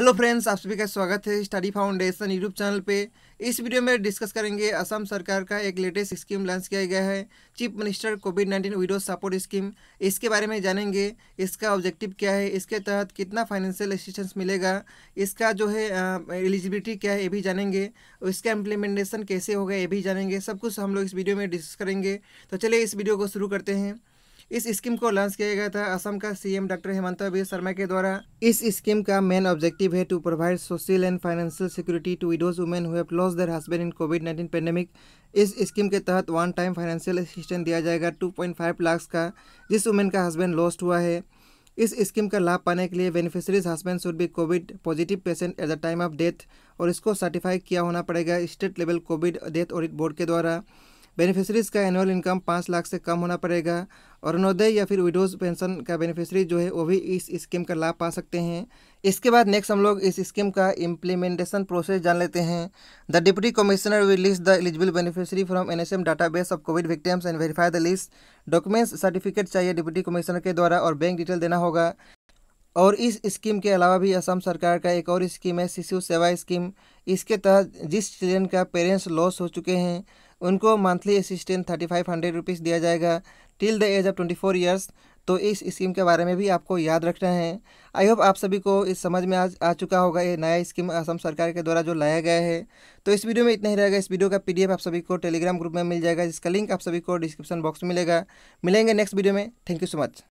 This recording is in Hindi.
हेलो फ्रेंड्स आप सभी का स्वागत है स्टडी फाउंडेशन यूट्यूब चैनल पे इस वीडियो में डिस्कस करेंगे असम सरकार का एक लेटेस्ट स्कीम लॉन्च किया गया है chief minister covid nineteen widow support scheme इसके बारे में जानेंगे इसका ऑब्जेक्टिव क्या है इसके तहत कितना फाइनेंशियल असिस्टेंस मिलेगा इसका जो है एलिजिबिलिटी क्या है ये भी जानेंगे इसका इम्प्लीमेंटेशन कैसे होगा ये भी जानेंगे सब कुछ हम लोग इस वीडियो में डिस्कस करेंगे तो चलिए इस वीडियो को शुरू करते हैं इस स्कीम को लॉन्च किया गया था असम का CM doctor Hemant B Sharma के द्वारा इस स्कीम का मेन ऑब्जेक्टिव है to provide social and financial security to widows women who have loss their husband in covid nineteen pandemic इस स्कीम के तहत वन टाइम फाइनेंशियल असिस्टेंट दिया जाएगा टू लाख का जिस वुमेन का हस्बैंड लॉस्ट हुआ है इस स्कीम का लाभ पाने के लिए beneficiaries husband should be covid positive patient at the time of death और इसको सर्टिफाई किया होना पड़ेगा state level covid death audit board के द्वारा बेनिफिशरीज का एनुअल इनकम पाँच लाख से कम होना पड़ेगा अरुणोदय या फिर विडोज पेंशन का बेनिफिशरी जो है वो भी इस स्कीम का लाभ पा सकते हैं इसके बाद नेक्स्ट हम लोग इस स्कीम का इम्प्लीमेंटेशन प्रोसेस जान लेते हैं the deputy commissioner will list the eligible beneficiary from N S M database of covid victims and verify the list documents certificate चाहिए डिप्टी कमिश्नर के द्वारा और बैंक डिटेल देना होगा और इस स्कीम के अलावा भी असम सरकार का एक और स्कीम है शिशु सेवा स्कीम इसके तहत जिस चिल्ड्रेन का पेरेंट्स लॉस हो चुके हैं उनको monthly assistant thirty five hundred rupees दिया जाएगा till the age of twenty four years तो इस स्कीम के बारे में भी आपको याद रखना है आई होप आप सभी को इस समझ में आ, आ चुका होगा ये नया स्कीम असम सरकार के द्वारा जो लाया गया है तो इस वीडियो में इतना ही रहेगा इस वीडियो का पीडीएफ आप सभी को टेलीग्राम ग्रुप में मिल जाएगा जिसका लिंक आप सभी को डिस्क्रिप्शन बॉक्स में मिलेगा मिलेंगे नेक्स्ट वीडियो में थैंक यू सो मच